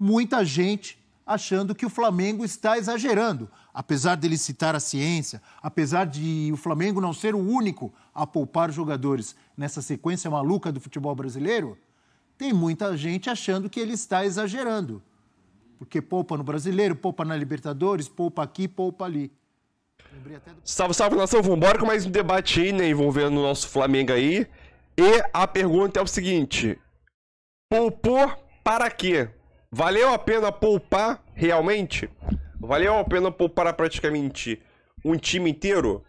muita gente achando que o Flamengo está exagerando. Apesar dele citar a ciência, apesar de o Flamengo não ser o único a poupar jogadores nessa sequência maluca do futebol brasileiro, tem muita gente achando que ele está exagerando. Porque poupa no brasileiro, poupa na Libertadores, poupa aqui, poupa ali. Salve, salve nação, vambora com mais um debate aí, né, envolvendo o nosso Flamengo aí. E a pergunta é o seguinte: poupou para quê? Valeu a pena poupar realmente? Valeu a pena poupar praticamente um time inteiro?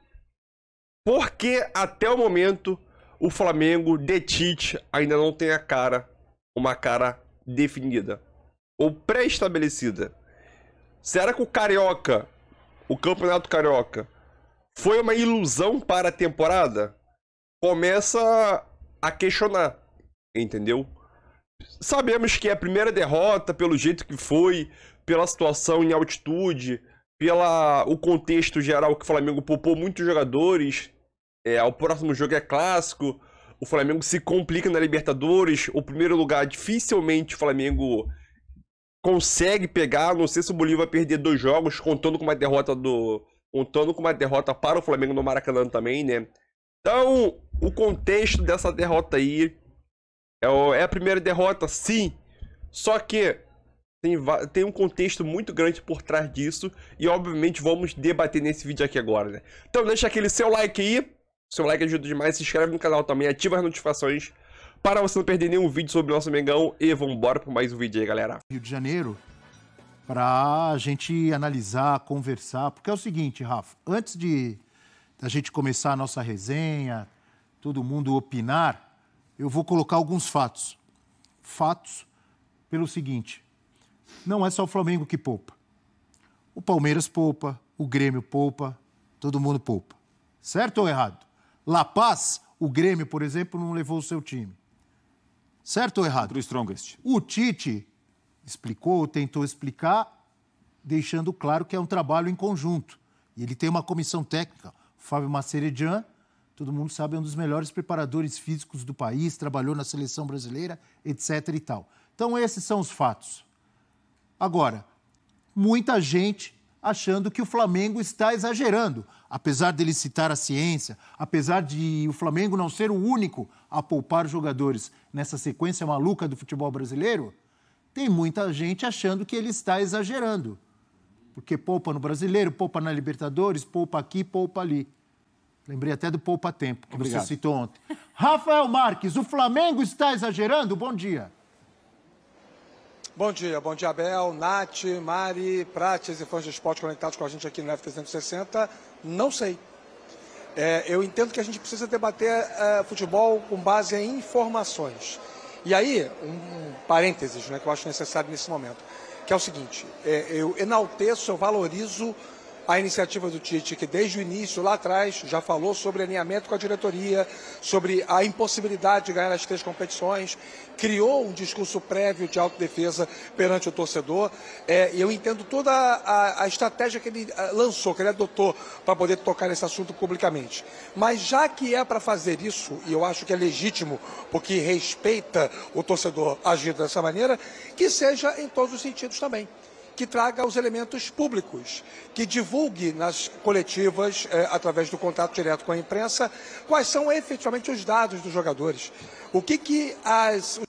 Porque até o momento o Flamengo de Tite ainda não tem a cara, uma cara definida ou pré-estabelecida. Será que o Carioca, o Campeonato Carioca, foi uma ilusão para a temporada? Começa a questionar, entendeu? sabemos que é a primeira derrota, pelo jeito que foi, pela situação em altitude, pela o contexto geral que o Flamengo poupou muitos jogadores. É, o próximo jogo é clássico. O Flamengo se complica na Libertadores. O primeiro lugar dificilmente o Flamengo consegue pegar. Não sei se o Bolívar vai perder dois jogos, contando com uma derrota do. contando com uma derrota para o Flamengo no Maracanã também, né? Então, o contexto dessa derrota aí é, é, a primeira derrota, sim. Só que tem, tem um contexto muito grande por trás disso. E obviamente vamos debater nesse vídeo aqui agora, né? Então deixa aquele seu like aí. Seu like ajuda demais. Se inscreve no canal também, ativa as notificações. Para você não perder nenhum vídeo sobre o nosso Mengão. E vambora para mais um vídeo aí, galera. Rio de Janeiro. Para a gente analisar, conversar. Porque é o seguinte, Rafa. Antes de a gente começar a nossa resenha, todo mundo opinar eu vou colocar alguns fatos. Fatos pelo seguinte: não é só o Flamengo que poupa. O Palmeiras poupa, o Grêmio poupa, todo mundo poupa. Certo ou errado? La Paz, o Grêmio, por exemplo, não levou o seu time. Certo ou errado? Pro Strongest. O Tite explicou, tentou explicar, deixando claro que é um trabalho em conjunto. E ele tem uma comissão técnica, Fábio Maceridian, todo mundo sabe, é um dos melhores preparadores físicos do país, trabalhou na seleção brasileira, etc e tal. Então, esses são os fatos. Agora, muita gente achando que o Flamengo está exagerando, apesar dele citar a ciência, apesar de o Flamengo não ser o único a poupar jogadores nessa sequência maluca do futebol brasileiro, tem muita gente achando que ele está exagerando. Porque poupa no Brasileiro, poupa na Libertadores, poupa aqui, poupa ali. Lembrei até do Poupa Tempo, que Obrigado. você citou ontem. Rafael Marques, o Flamengo está exagerando? Bom dia. Bom dia, bom dia, Abel, Nath, Mari, Prates e fãs de esporte conectados com a gente aqui no F360. Não sei. É, eu entendo que a gente precisa debater é, futebol com base em informações. E aí, um, um parênteses né, que eu acho necessário nesse momento, que é o seguinte, é, eu enalteço, eu valorizo a iniciativa do Tite, que desde o início, lá atrás, já falou sobre alinhamento com a diretoria, sobre a impossibilidade de ganhar as três competições, criou um discurso prévio de autodefesa perante o torcedor. É, eu entendo toda a, a, estratégia que ele ah, lançou, que ele adotou para poder tocar nesse assunto publicamente. Mas já que é para fazer isso, e eu acho que é legítimo, porque respeita o torcedor agindo dessa maneira, que seja em todos os sentidos também que traga os elementos públicos, que divulgue nas coletivas, eh, através do contato direto com a imprensa, quais são efetivamente os dados dos jogadores. O que, que as.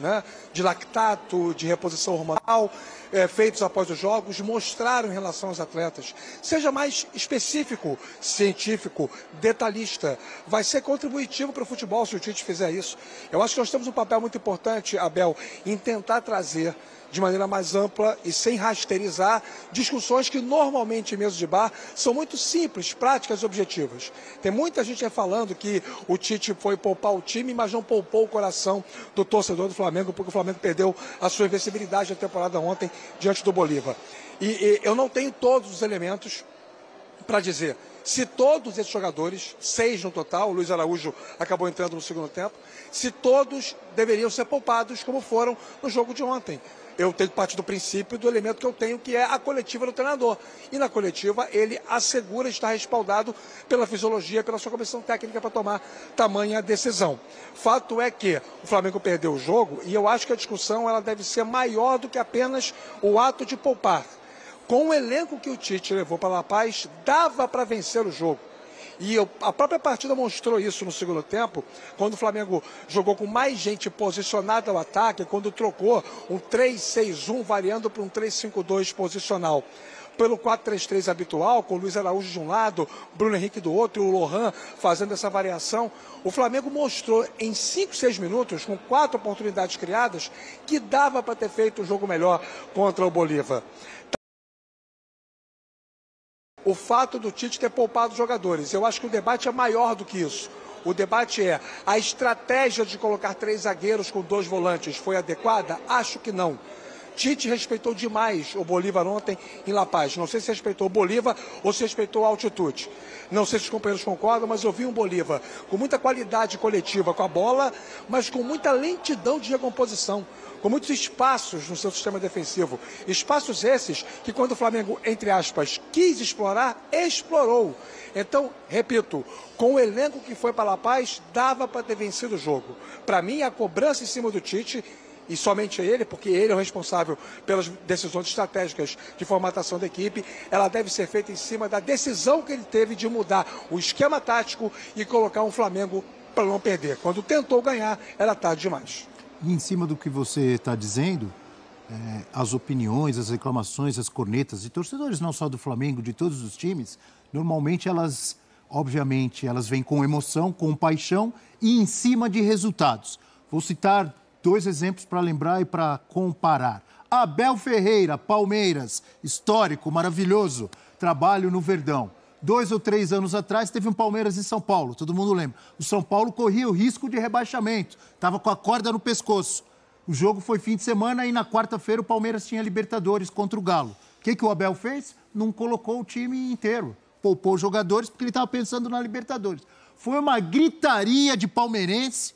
Né, de lactato, de reposição hormonal, é, feitos após os jogos, mostraram em relação aos atletas. Seja mais específico, científico, detalhista. Vai ser contributivo para o futebol se o Tite fizer isso. Eu acho que nós temos um papel muito importante, Abel, em tentar trazer de maneira mais ampla e sem rasteirizar discussões que normalmente em mesa de bar são muito simples, práticas e objetivas. Tem muita gente falando que o Tite foi poupar o time, mas não poupou o coração do torcedor do do Flamengo, porque o Flamengo perdeu a sua invencibilidade na temporada ontem diante do Bolívar. E, e eu não tenho todos os elementos para dizer se todos esses jogadores, seis no total, o Luiz Araújo acabou entrando no segundo tempo, se todos deveriam ser poupados, como foram no jogo de ontem. Eu tenho parte do princípio do elemento que eu tenho, que é a coletiva do treinador. E na coletiva, ele assegura estar respaldado pela fisiologia, pela sua comissão técnica para tomar tamanha decisão. Fato é que o Flamengo perdeu o jogo e eu acho que a discussão ela deve ser maior do que apenas o ato de poupar com o elenco que o Tite levou para La Paz, dava para vencer o jogo. E eu, a própria partida mostrou isso no segundo tempo, quando o Flamengo jogou com mais gente posicionada ao ataque, quando trocou um 3-6-1 variando para um 3-5-2 posicional pelo 4-3-3 habitual, com o Luiz Araújo de um lado, Bruno Henrique do outro e o Lohan fazendo essa variação. O Flamengo mostrou em 5, 6 minutos, com quatro oportunidades criadas, que dava para ter feito um jogo melhor contra o Bolívar o fato do Tite ter poupado jogadores. Eu acho que o debate é maior do que isso. O debate é: a estratégia de colocar três zagueiros com dois volantes foi adequada? Acho que não. Tite respeitou demais o Bolívar ontem em La Paz. Não sei se respeitou o Bolívar ou se respeitou a altitude. Não sei se os companheiros concordam, mas eu vi um Bolívar com muita qualidade coletiva com a bola, mas com muita lentidão de recomposição com muitos espaços no seu sistema defensivo. Espaços esses que, quando o Flamengo, entre aspas, quis explorar, explorou. Então, repito, com o elenco que foi para La Paz, dava para ter vencido o jogo. Para mim, a cobrança em cima do Tite e somente ele, porque ele é o responsável pelas decisões estratégicas de formatação da equipe, ela deve ser feita em cima da decisão que ele teve de mudar o esquema tático e colocar um Flamengo para não perder. Quando tentou ganhar, era tarde demais. E em cima do que você está dizendo, é, as opiniões, as reclamações, as cornetas de torcedores, não só do Flamengo, de todos os times, normalmente elas, obviamente, elas vêm com emoção, com paixão e em cima de resultados. Vou citar Dois exemplos para lembrar e para comparar. Abel Ferreira, Palmeiras, histórico, maravilhoso, trabalho no Verdão. Dois ou três anos atrás teve um Palmeiras em São Paulo, todo mundo lembra. O São Paulo corria o risco de rebaixamento, estava com a corda no pescoço. O jogo foi fim de semana e na quarta-feira o Palmeiras tinha Libertadores contra o Galo. O que, que o Abel fez? Não colocou o time inteiro. Poupou os jogadores porque ele estava pensando na Libertadores. Foi uma gritaria de palmeirense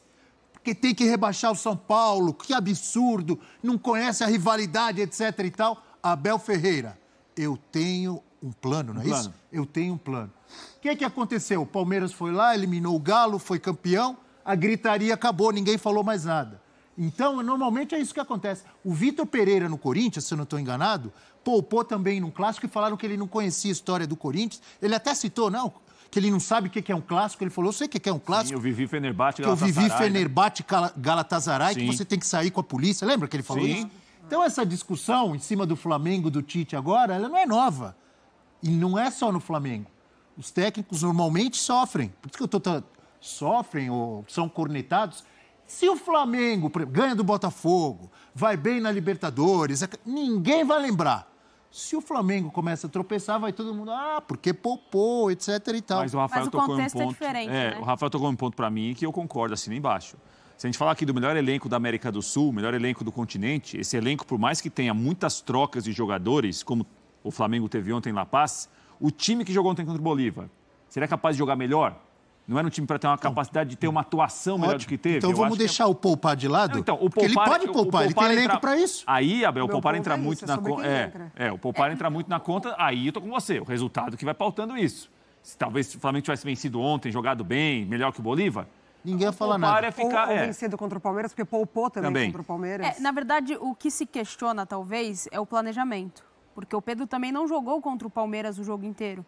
que tem que rebaixar o São Paulo, que absurdo, não conhece a rivalidade, etc e tal. Abel Ferreira, eu tenho um plano, não é isso? Eu tenho um plano. O que, é que aconteceu? O Palmeiras foi lá, eliminou o Galo, foi campeão, a gritaria acabou, ninguém falou mais nada. Então, normalmente é isso que acontece. O Vitor Pereira no Corinthians, se eu não estou enganado, poupou também num clássico e falaram que ele não conhecia a história do Corinthians. Ele até citou, não, que ele não sabe o que é um clássico. Ele falou, eu sei o que é um clássico. Sim, eu vivi Fenerbahçe, Galatasaray. Que eu vivi né? Fenerbahçe, Galatasaray, que você tem que sair com a polícia. Lembra que ele falou Sim. isso? Então, essa discussão em cima do Flamengo, do Tite agora, ela não é nova. E não é só no Flamengo. Os técnicos normalmente sofrem. Por isso que eu estou... Tão... Sofrem ou são cornetados se o Flamengo ganha do Botafogo, vai bem na Libertadores, é ninguém vai lembrar. Se o Flamengo começa a tropeçar, vai todo mundo, ah, porque poupou, etc e tal. Mas o Rafael Mas o tocou um é ponto. É, é né? o Rafael tocou um ponto para mim que eu concordo, assim embaixo. Se a gente falar aqui do melhor elenco da América do Sul, melhor elenco do continente, esse elenco, por mais que tenha muitas trocas de jogadores, como o Flamengo teve ontem em La Paz, o time que jogou ontem contra o Bolívar, seria capaz de jogar melhor? Não era um time para ter uma capacidade de ter uma atuação melhor Ótimo. do que teve. Então eu vamos é deixar é... o poupar de lado? Não, então, o poupar, ele pode poupar, o, o poupar ele tem elenco para isso. Aí, Abel, o poupar entra é muito é na conta. É, o poupar entra muito na conta, aí eu tô com você. O resultado que vai pautando isso. Se talvez o Flamengo tivesse vencido ontem, jogado bem, melhor que o Bolívar, Ninguém ia falar nada. é ficar, ou, ou vencido contra o Palmeiras, porque poupou também, também. contra o Palmeiras. É, na verdade, o que se questiona, talvez, é o planejamento. Porque o Pedro também não jogou contra o Palmeiras o jogo inteiro.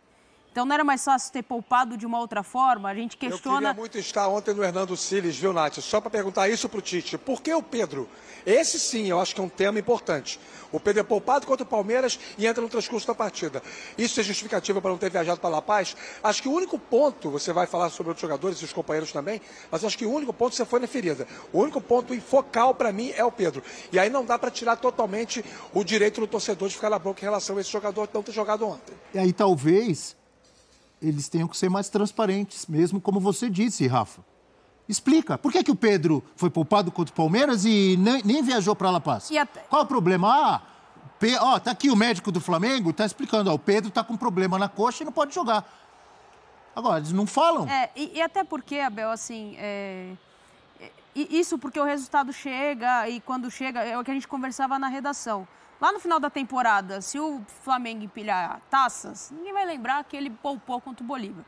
Então não era mais fácil ter poupado de uma outra forma? A gente questiona. Eu queria muito estar ontem no Hernando Siles, viu, Nath? Só para perguntar isso para o Tite. Por que o Pedro? Esse sim, eu acho que é um tema importante. O Pedro é poupado contra o Palmeiras e entra no transcurso da partida. Isso é justificativa para não ter viajado para La Paz? Acho que o único ponto, você vai falar sobre outros jogadores e os companheiros também, mas acho que o único ponto você foi na ferida. O único ponto focal para mim é o Pedro. E aí não dá para tirar totalmente o direito do torcedor de ficar na boca em relação a esse jogador que não ter jogado ontem. E aí talvez eles tenham que ser mais transparentes, mesmo como você disse, Rafa. Explica, por que, que o Pedro foi poupado contra o Palmeiras e nem, nem viajou para La Paz? A... Qual o problema? Ah, Pe... ó, tá aqui o médico do Flamengo, tá explicando, ó, o Pedro tá com problema na coxa e não pode jogar. Agora, eles não falam. É, e, e até porque, Abel, assim, é... é isso porque o resultado chega e quando chega, é o que a gente conversava na redação. Lá no final da temporada, se o Flamengo empilhar taças, ninguém vai lembrar que ele poupou contra o Bolívar.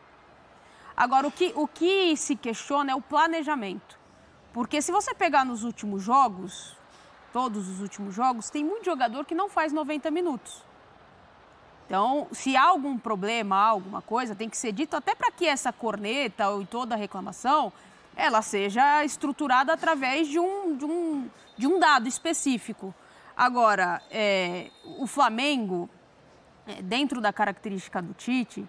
Agora, o que, o que se questiona é o planejamento. Porque se você pegar nos últimos jogos, todos os últimos jogos, tem muito jogador que não faz 90 minutos. Então, se há algum problema, alguma coisa, tem que ser dito até para que essa corneta ou toda reclamação, ela seja estruturada através de um, de um, de um dado específico. Agora, é, o Flamengo, é, dentro da característica do Tite,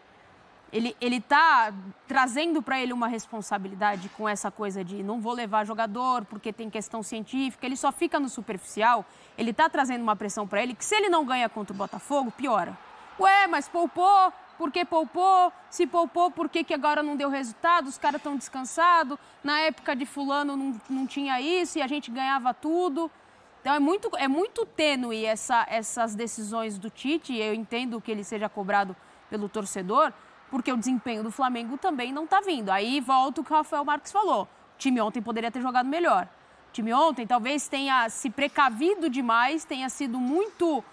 ele ele tá trazendo para ele uma responsabilidade com essa coisa de não vou levar jogador porque tem questão científica, ele só fica no superficial, ele tá trazendo uma pressão para ele que se ele não ganha contra o Botafogo, piora. Ué, mas poupou, por que poupou? Se poupou, por que, que agora não deu resultado? Os caras estão descansados. Na época de fulano não, não tinha isso e a gente ganhava tudo. Então é muito, é muito tênue essa, essas decisões do Tite, e eu entendo que ele seja cobrado pelo torcedor, porque o desempenho do Flamengo também não está vindo. Aí volta o que o Rafael Marques falou. O time ontem poderia ter jogado melhor. O time ontem talvez tenha se precavido demais, tenha sido muito.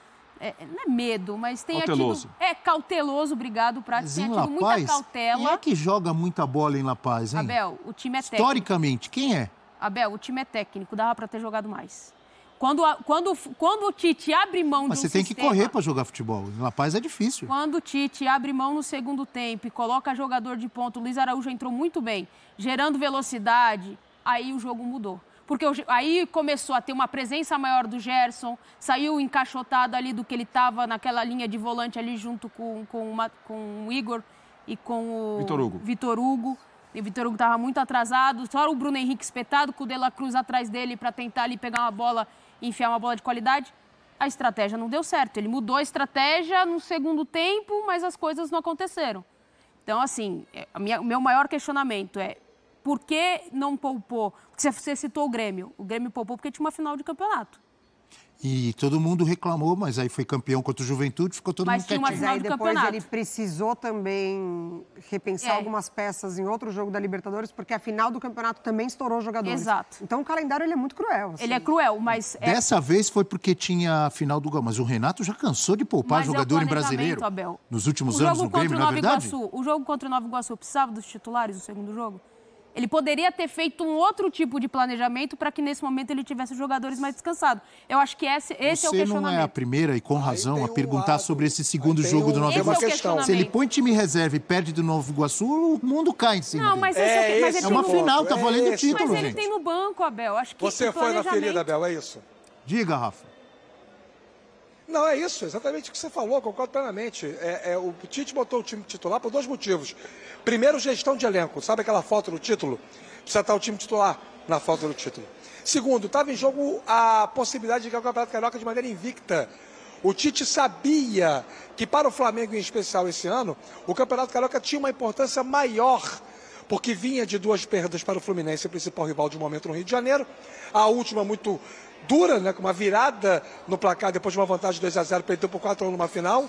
É, não é medo, mas tenha cauteloso. tido. É, cauteloso, obrigado, Prato. Tenha tido muita Paz, cautela. Quem é que joga muita bola em La Paz, hein? Abel, o time é Historicamente, técnico. Historicamente, quem é? Abel, o time é técnico, dava para ter jogado mais. Quando, quando, quando o Tite abre mão Mas de um você tem sistema, que correr para jogar futebol. rapaz paz é difícil. Quando o Tite abre mão no segundo tempo e coloca jogador de ponto, o Luiz Araújo entrou muito bem, gerando velocidade, aí o jogo mudou porque aí começou a ter uma presença maior do Gerson, saiu encaixotado ali do que ele estava naquela linha de volante ali junto com, com, uma, com o Igor e com o Vitor Hugo. Vitor Hugo. E o Vitor Hugo estava muito atrasado, só o Bruno Henrique espetado com o De La Cruz atrás dele para tentar ali pegar uma bola enfiar uma bola de qualidade. A estratégia não deu certo. Ele mudou a estratégia no segundo tempo, mas as coisas não aconteceram. Então, assim, é, o meu maior questionamento é por que não poupou? Porque você citou o Grêmio. O Grêmio poupou porque tinha uma final de campeonato. E todo mundo reclamou, mas aí foi campeão contra o Juventude, ficou todo mas mundo quietinho. Mas aí depois campeonato. ele precisou também repensar é. algumas peças em outro jogo da Libertadores, porque a final do campeonato também estourou jogadores. Exato. Então o calendário ele é muito cruel. Assim. Ele é assim. cruel, mas... É... Dessa vez foi porque tinha a final do... Mas o Renato já cansou de poupar mas é jogador é em brasileiro. Abel. Nos últimos o anos no Grêmio, na é verdade. Iguaçu, o jogo contra o Nova Iguaçu precisava dos titulares no segundo jogo? Ele poderia ter feito um outro tipo de planejamento para que nesse momento ele tivesse jogadores mais descansados. Eu acho que esse, esse é o questionamento. Você não é a primeira, e com razão, a perguntar um sobre esse segundo jogo um... do Novo é Iguaçu. É questão. Se ele põe time reserva e perde do Novo Iguaçu, o mundo cai em cima. Não, mas, esse, é, é, mas esse é uma final, tá é valendo o título, Mas ele gente. tem no banco, Abel. Acho que Você foi planejamento... na ferida, Abel, é isso? Diga, Rafa. Não, é isso, exatamente o que você falou, concordo plenamente. É, é, o Tite botou o time titular por dois motivos. Primeiro, gestão de elenco. Sabe aquela foto do título? Precisa estar o time titular na foto do título. Segundo, estava em jogo a possibilidade de ganhar o Campeonato Carioca de maneira invicta. O Tite sabia que para o Flamengo em especial esse ano, o Campeonato Carioca tinha uma importância maior porque vinha de duas perdas para o Fluminense, principal rival de momento no Rio de Janeiro. A última muito dura, né, com uma virada no placar depois de uma vantagem de 2 a 0 perdeu por 4 a 1 numa final.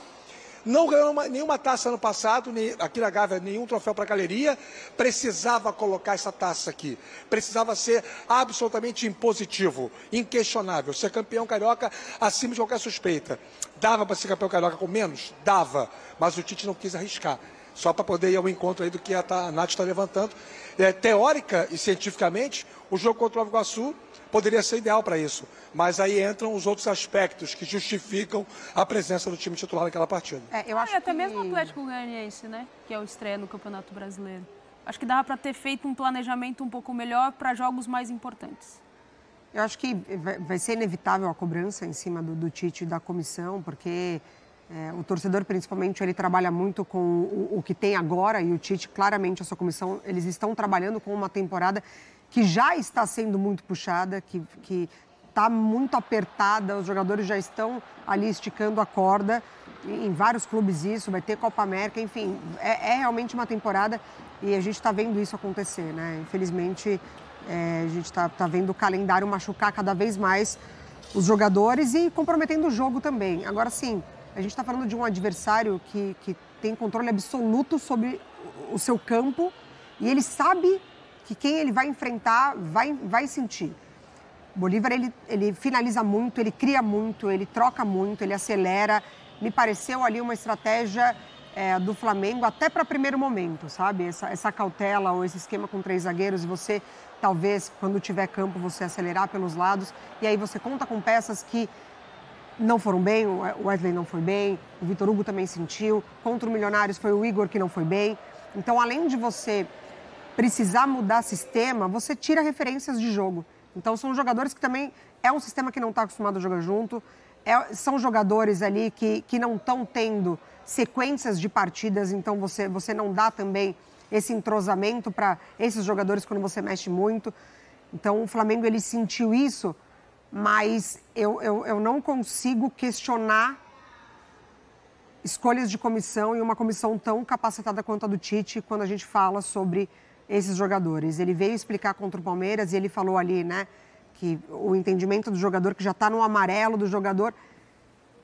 Não ganhou uma, nenhuma taça ano passado, nem, aqui na Gávea, nenhum troféu para a galeria. Precisava colocar essa taça aqui. Precisava ser absolutamente impositivo, inquestionável. Ser campeão carioca acima de qualquer suspeita. Dava para ser campeão carioca com menos? Dava. Mas o Tite não quis arriscar. Só para poder ir ao encontro aí do que a, a Nath está levantando. É, teórica e cientificamente, o jogo contra o Iguaçu poderia ser ideal para isso. Mas aí entram os outros aspectos que justificam a presença do time titular naquela partida. É, eu acho é, até que... mesmo o Atlético Goianiense, né? Que é o estreia no Campeonato Brasileiro. Acho que dava para ter feito um planejamento um pouco melhor para jogos mais importantes. Eu acho que vai ser inevitável a cobrança em cima do, do Tite e da comissão, porque é, o torcedor, principalmente, ele trabalha muito com o, o, que tem agora e o Tite, claramente, a sua comissão, eles estão trabalhando com uma temporada que já está sendo muito puxada, que, que está muito apertada, os jogadores já estão ali esticando a corda. Em vários clubes isso, vai ter Copa América, enfim, é, é realmente uma temporada e a gente está vendo isso acontecer, né? Infelizmente, é, a gente está tá vendo o calendário machucar cada vez mais os jogadores e comprometendo o jogo também. Agora sim, a gente está falando de um adversário que, que tem controle absoluto sobre o seu campo e ele sabe que quem ele vai enfrentar vai, vai sentir. Bolívar ele, ele finaliza muito, ele cria muito, ele troca muito, ele acelera. Me pareceu ali uma estratégia é, do Flamengo até para primeiro momento, sabe? Essa, essa cautela ou esse esquema com três zagueiros, você talvez quando tiver campo você acelerar pelos lados e aí você conta com peças que não foram bem, o Wesley não foi bem, o Vitor Hugo também sentiu, contra o Milionários foi o Igor que não foi bem. Então, além de você precisar mudar sistema, você tira referências de jogo. Então são jogadores que também é um sistema que não está acostumado a jogar junto, é, são jogadores ali que, que não estão tendo sequências de partidas, então você, você não dá também esse entrosamento para esses jogadores quando você mexe muito. Então o Flamengo ele sentiu isso, mas eu, eu, eu não consigo questionar escolhas de comissão e uma comissão tão capacitada quanto a do Tite quando a gente fala sobre esses jogadores. Ele veio explicar contra o Palmeiras e ele falou ali, né, que o entendimento do jogador que já está no amarelo do jogador,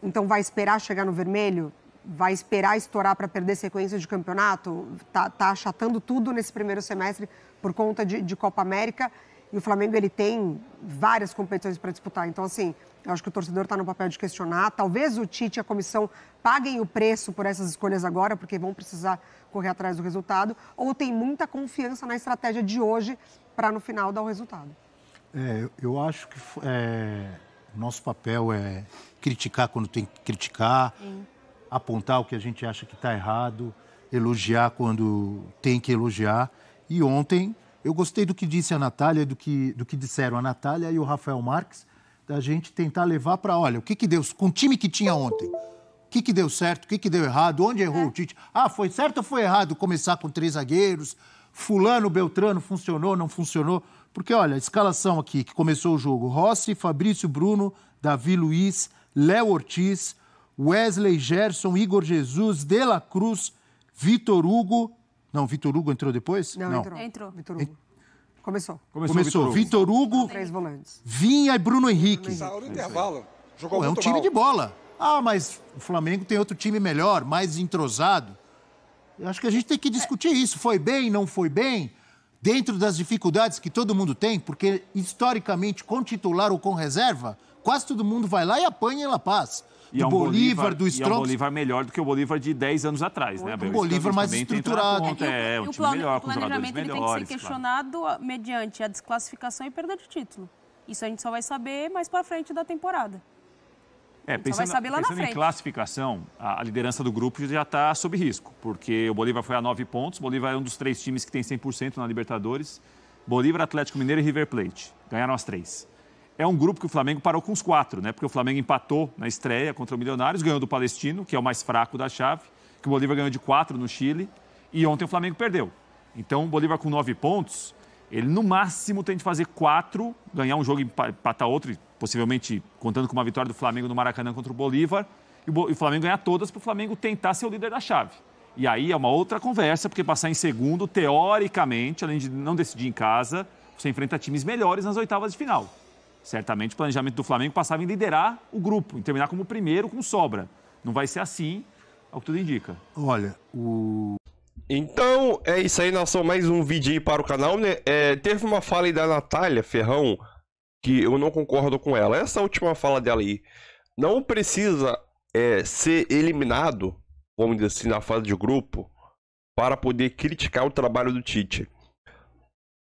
então vai esperar chegar no vermelho, vai esperar estourar para perder sequência de campeonato, tá, tá achatando tudo nesse primeiro semestre por conta de, de Copa América e o Flamengo ele tem várias competições para disputar. Então, assim, eu acho que o torcedor está no papel de questionar. Talvez o Tite e a comissão paguem o preço por essas escolhas agora, porque vão precisar correr atrás do resultado. Ou tem muita confiança na estratégia de hoje para no final dar o resultado? É, eu acho que é, nosso papel é criticar quando tem que criticar, Sim. apontar o que a gente acha que está errado, elogiar quando tem que elogiar. E ontem eu gostei do que disse a Natália, do que, do que disseram a Natália e o Rafael Marques, da gente tentar levar para, olha, o que, que deu, com o time que tinha ontem, o que, que deu certo, o que, que deu errado, onde errou é. o Tite. Ah, foi certo ou foi errado começar com três zagueiros? Fulano, Beltrano, funcionou, não funcionou? Porque, olha, a escalação aqui que começou o jogo: Rossi, Fabrício Bruno, Davi Luiz, Léo Ortiz, Wesley Gerson, Igor Jesus, De La Cruz, Vitor Hugo, não, Vitor Hugo entrou depois? Não, não. entrou. entrou. Vitor Hugo. Começou. Começou, Começou. Vitor Hugo. Hugo. Três volantes. Vinha e Bruno Henrique. Saiu intervalo. Jogou Pô, é um time mal. de bola. Ah, mas o Flamengo tem outro time melhor, mais entrosado. Eu acho que a gente tem que discutir isso. Foi bem, não foi bem? Dentro das dificuldades que todo mundo tem, porque historicamente, com titular ou com reserva, quase todo mundo vai lá e apanha em La Paz do é um Bolívar, Bolívar, do Strong. é um Bolívar melhor do que o Bolívar de 10 anos atrás, né? Um Bolívar mais estruturado. Conta, é, é, um o time melhor, o com jogadores melhores. tem que ser questionado claro. Ah, mediante a desclassificação e perda de título. Isso a gente só vai saber mais para frente da temporada. É, pensando, pensando em classificação, a, a, liderança do grupo já está sob risco, porque o Bolívar foi a nove pontos, o Bolívar é um dos três times que tem 100% na Libertadores. Bolívar, Atlético Mineiro e River Plate ganharam as três é um grupo que o Flamengo parou com os quatro, né? Porque o Flamengo empatou na estreia contra o Milionários, ganhou do Palestino, que é o mais fraco da chave, que o Bolívar ganhou de quatro no Chile, e ontem o Flamengo perdeu. Então o Bolívar com nove pontos, ele no máximo tem de fazer quatro, ganhar um jogo e empatar outro, e possivelmente contando com uma vitória do Flamengo no Maracanã contra o Bolívar, e o Flamengo ganhar todas para o Flamengo tentar ser o líder da chave. E aí é uma outra conversa, porque passar em segundo, teoricamente, além de não decidir em casa, você enfrenta times melhores nas oitavas de final. Certamente o planejamento do Flamengo passava em liderar o grupo, em terminar como primeiro com sobra. Não vai ser assim, ao é que tudo indica. Olha, o. Então é isso aí, nação. Mais um vídeo aí para o canal, né? É, teve uma fala aí da Natália Ferrão que eu não concordo com ela. Essa última fala dela aí. Não precisa é, ser eliminado, vamos dizer assim, na fase de grupo, para poder criticar o trabalho do Tite.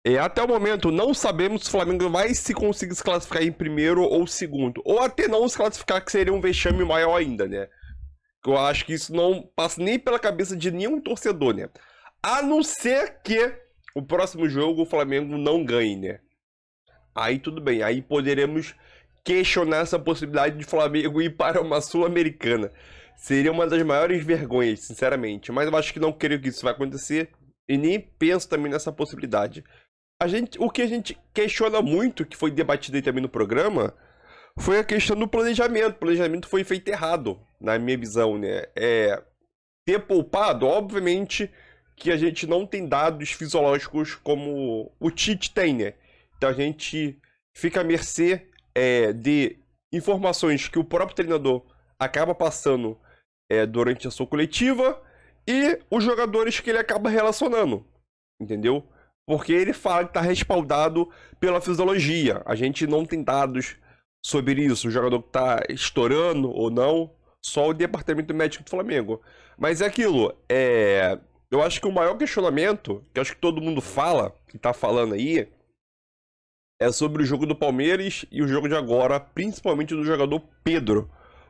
E é, até o momento não sabemos se o Flamengo vai se conseguir se classificar em primeiro ou segundo. Ou até não se classificar, que seria um vexame maior ainda, né? Eu acho que isso não passa nem pela cabeça de nenhum torcedor, né? A não ser que o próximo jogo o Flamengo não ganhe, né? Aí tudo bem, aí poderemos questionar essa possibilidade de Flamengo ir para uma Sul-Americana. Seria uma das maiores vergonhas, sinceramente. Mas eu acho que não creio que isso vai acontecer e nem penso também nessa possibilidade a gente, o que a gente questiona muito, que foi debatido aí também no programa, foi a questão do planejamento. O planejamento foi feito errado, na minha visão, né? É, ter poupado, obviamente, que a gente não tem dados fisiológicos como o Tite tem, né? Então a gente fica à mercê é, de informações que o próprio treinador acaba passando é, durante a sua coletiva e os jogadores que ele acaba relacionando, entendeu? Porque ele fala que está respaldado pela fisiologia. A gente não tem dados sobre isso. O jogador que está estourando ou não. Só o departamento médico do Flamengo. Mas é aquilo. É... Eu acho que o maior questionamento, que acho que todo mundo fala, que está falando aí, é sobre o jogo do Palmeiras e o jogo de agora, principalmente do jogador Pedro.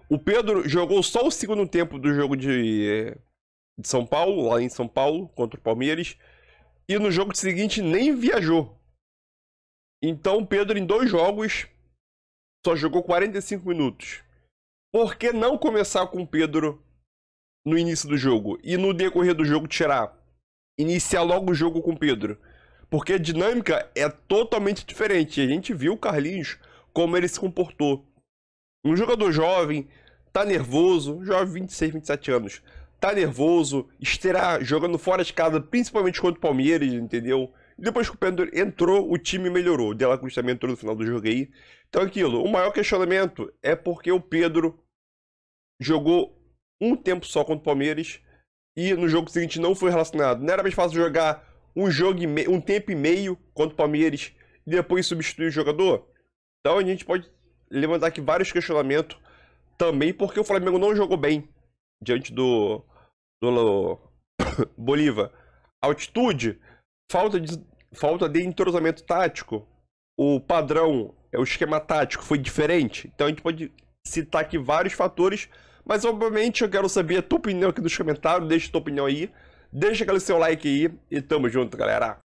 O Pedro jogou só o segundo tempo do jogo de, de São Paulo, lá em São Paulo, contra o Palmeiras e no jogo seguinte nem viajou. Então Pedro, em dois jogos, só jogou 45 minutos. Por que não começar com Pedro no início do jogo e no decorrer do jogo tirar? Iniciar logo o jogo com Pedro. Porque a dinâmica é totalmente diferente. A gente viu o Carlinhos como ele se comportou. Um jogador jovem, tá nervoso, jovem 26, 27 anos, tá nervoso, estará jogando fora de casa, principalmente contra o Palmeiras, entendeu? depois que o Pedro entrou, o time melhorou. O Dela Cruz também entrou no final do jogo aí. Então aquilo, o maior questionamento é porque o Pedro jogou um tempo só contra o Palmeiras e no jogo seguinte não foi relacionado. Não era mais fácil jogar um jogo um tempo e meio contra o Palmeiras e depois substituir o jogador? Então a gente pode levantar aqui vários questionamentos também porque o Flamengo não jogou bem diante do, do Bolívar. Altitude, falta de, falta de entrosamento tático, o padrão, é o esquema tático foi diferente. Então a gente pode citar aqui vários fatores, mas obviamente eu quero saber a tua opinião aqui nos comentários, deixa a tua opinião aí, deixa aquele seu like aí e tamo junto, galera.